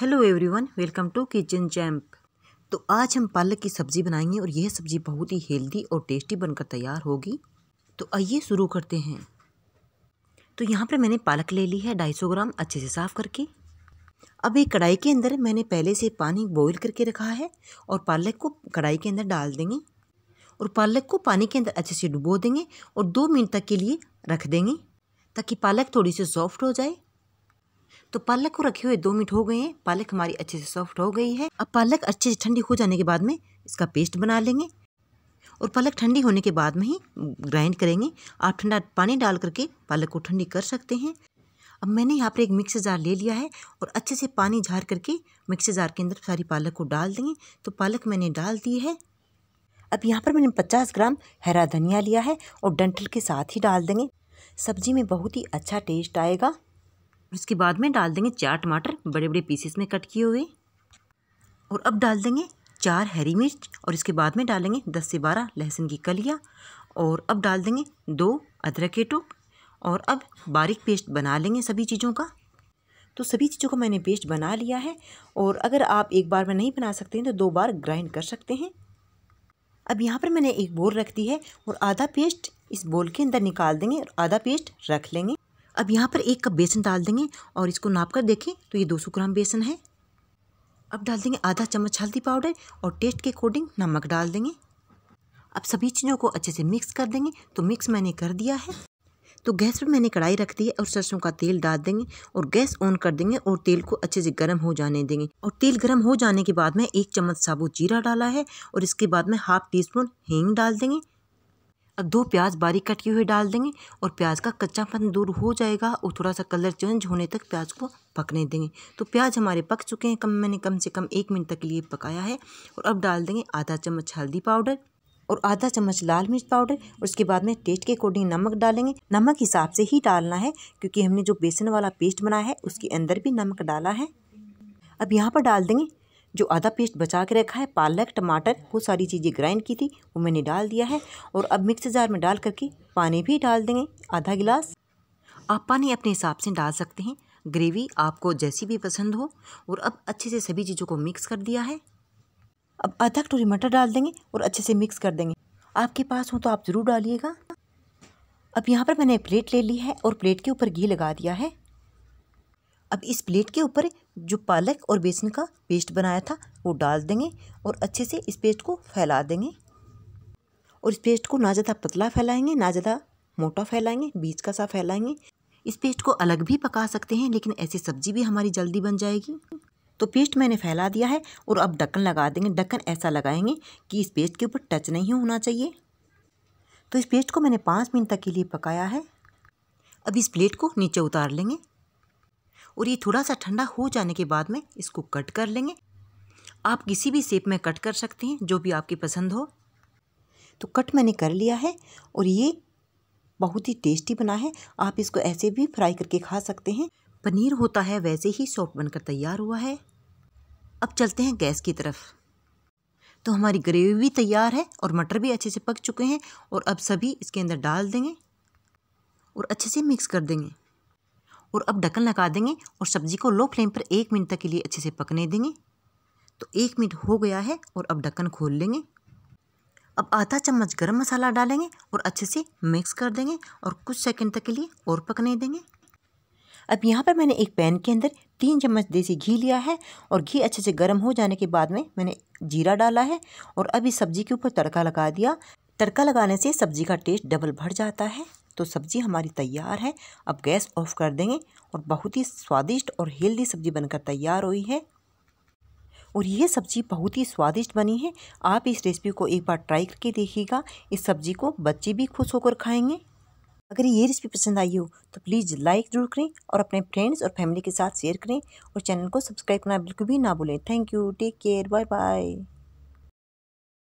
hello everyone welcome to Kitchen Champ तो आज हम पालक की सब्ज़ी बनाएंगे और यह सब्ज़ी बहुत ही हेल्दी और टेस्टी बनकर तैयार होगी तो आइए शुरू करते हैं तो यहाँ पर मैंने पालक ले ली है 250 ग्राम अच्छे से साफ़ करके अब एक कढ़ाई के अंदर मैंने पहले से पानी बॉईल करके रखा है और पालक को कढ़ाई के अंदर डाल देंगे और पालक को पानी के अंदर अच्छे से डुबो देंगे और दो मिनट तक के लिए रख देंगे ताकि पालक थोड़ी सी सॉफ्ट हो जाए तो पालक को रखे हुए दो मिनट हो गए हैं पालक हमारी अच्छे से सॉफ्ट हो गई है अब पालक अच्छे से ठंडी हो जाने के बाद में इसका पेस्ट बना लेंगे और पालक ठंडी होने के बाद में ही ग्राइंड करेंगे आप ठंडा पानी डाल करके पालक को ठंडी कर सकते हैं अब मैंने यहाँ पर एक मिक्सर जार ले लिया है और अच्छे से पानी झार करके मिक्सर जार के अंदर सारी पालक को डाल देंगे तो पालक मैंने डाल दी है अब यहाँ पर मैंने 50 ग्राम हरा धनिया लिया है और डंठल के साथ ही डाल देंगे सब्जी में बहुत ही अच्छा टेस्ट आएगा उसके बाद में डाल देंगे चार टमाटर बड़े बड़े पीसेस में कट किए हुए और अब डाल देंगे चार हरी मिर्च और इसके बाद में डालेंगे दस से बारह लहसुन की कलियाँ और अब डाल देंगे दो अदरक के टुक और अब बारीक पेस्ट बना लेंगे सभी चीज़ों का तो सभी चीज़ों का मैंने पेस्ट बना लिया है और अगर आप एक बार में नहीं बना सकते हैं तो दो बार ग्राइंड कर सकते हैं अब यहाँ पर मैंने एक बोल रख दी है और आधा पेस्ट इस बोल के अंदर निकाल देंगे और आधा पेस्ट रख लेंगे अब यहाँ पर एक कप बेसन डाल देंगे और इसको नाप कर देखें तो ये 200 ग्राम बेसन है अब डाल देंगे आधा चम्मच हल्दी पाउडर और टेस्ट के अकॉर्डिंग नमक डाल देंगे अब सभी चीज़ों को अच्छे से मिक्स कर देंगे तो मिक्स मैंने कर दिया है तो गैस पर मैंने कढ़ाई रख दी है और सरसों का तेल डाल देंगे और गैस ऑन कर देंगे और तेल को अच्छे से गर्म हो जाने देंगे और तेल गर्म हो जाने के बाद में एक चम्मच साबुत जीरा डाला है और इसके बाद में हाफ टी स्पून हींग डाल देंगे अब दो प्याज बारीक कटी हुई हुए डाल देंगे और प्याज का कच्चापन दूर हो जाएगा और थोड़ा सा कलर चेंज होने तक प्याज को पकने देंगे तो प्याज हमारे पक चुके हैं कम मैंने कम से कम एक मिनट तक के लिए पकाया है और अब डाल देंगे आधा चम्मच हल्दी पाउडर और आधा चम्मच लाल मिर्च पाउडर और उसके बाद में टेस्ट के अकॉर्डिंग नमक डालेंगे नमक हिसाब से ही डालना है क्योंकि हमने जो बेसन वाला पेस्ट बनाया है उसके अंदर भी नमक डाला है अब यहाँ पर डाल देंगे जो आधा पेस्ट बचा के रखा है पालक टमाटर वो सारी चीज़ें ग्राइंड की थी वो मैंने डाल दिया है और अब मिक्सर जार में डाल करके पानी भी डाल देंगे आधा गिलास आप पानी अपने हिसाब से डाल सकते हैं ग्रेवी आपको जैसी भी पसंद हो और अब अच्छे से सभी चीज़ों को मिक्स कर दिया है अब आधा कटोरी मटर डाल देंगे और अच्छे से मिक्स कर देंगे आपके पास हो तो आप ज़रूर डालिएगा अब यहाँ पर मैंने प्लेट ले ली है और प्लेट के ऊपर घी लगा दिया है अब इस प्लेट के ऊपर जो पालक और बेसन का पेस्ट बनाया था वो डाल देंगे और अच्छे से इस पेस्ट को फैला देंगे और इस पेस्ट को ना ज़्यादा पतला फैलाएंगे ना ज़्यादा मोटा फैलाएंगे बीच का सा फैलाएंगे इस पेस्ट को अलग भी पका सकते हैं लेकिन ऐसी सब्जी भी हमारी जल्दी बन जाएगी तो पेस्ट मैंने फैला दिया है और अब ढक्कन लगा देंगे ढक्कन ऐसा लगाएंगे कि इस पेस्ट के ऊपर टच नहीं होना चाहिए तो इस पेस्ट को मैंने पाँच मिनट तक के लिए पकाया है अब इस प्लेट को नीचे उतार लेंगे और ये थोड़ा सा ठंडा हो जाने के बाद में इसको कट कर लेंगे आप किसी भी शेप में कट कर सकते हैं जो भी आपकी पसंद हो तो कट मैंने कर लिया है और ये बहुत ही टेस्टी बना है आप इसको ऐसे भी फ्राई करके खा सकते हैं पनीर होता है वैसे ही सॉफ्ट बनकर तैयार हुआ है अब चलते हैं गैस की तरफ तो हमारी ग्रेवी भी तैयार है और मटर भी अच्छे से पक चुके हैं और अब सभी इसके अंदर डाल देंगे और अच्छे से मिक्स कर देंगे और अब ढक्कन लगा देंगे और सब्ज़ी को लो फ्लेम पर एक मिनट तक के लिए अच्छे से पकने देंगे तो एक मिनट हो गया है और अब ढक्कन खोल लेंगे अब आधा चम्मच गरम मसाला डालेंगे और अच्छे से मिक्स कर देंगे और कुछ सेकंड तक के लिए और पकने देंगे अब यहाँ पर मैंने एक पैन के अंदर तीन चम्मच देसी घी लिया है और घी अच्छे से गर्म हो जाने के बाद में मैंने जीरा डाला है और अब इस सब्ज़ी के ऊपर तड़का लगा दिया तड़का लगाने से सब्ज़ी का टेस्ट डबल बढ़ जाता है तो सब्ज़ी हमारी तैयार है अब गैस ऑफ कर देंगे और बहुत ही स्वादिष्ट और हेल्दी सब्ज़ी बनकर तैयार हुई है और यह सब्ज़ी बहुत ही स्वादिष्ट बनी है आप इस रेसिपी को एक बार ट्राई करके देखिएगा इस सब्ज़ी को बच्चे भी खुश होकर खाएंगे अगर ये रेसिपी पसंद आई हो तो प्लीज़ लाइक ज़रूर करें और अपने फ्रेंड्स और फैमिली के साथ शेयर करें और चैनल को सब्सक्राइब करना बिल्कुल भी ना भूलें thank you take care bye bye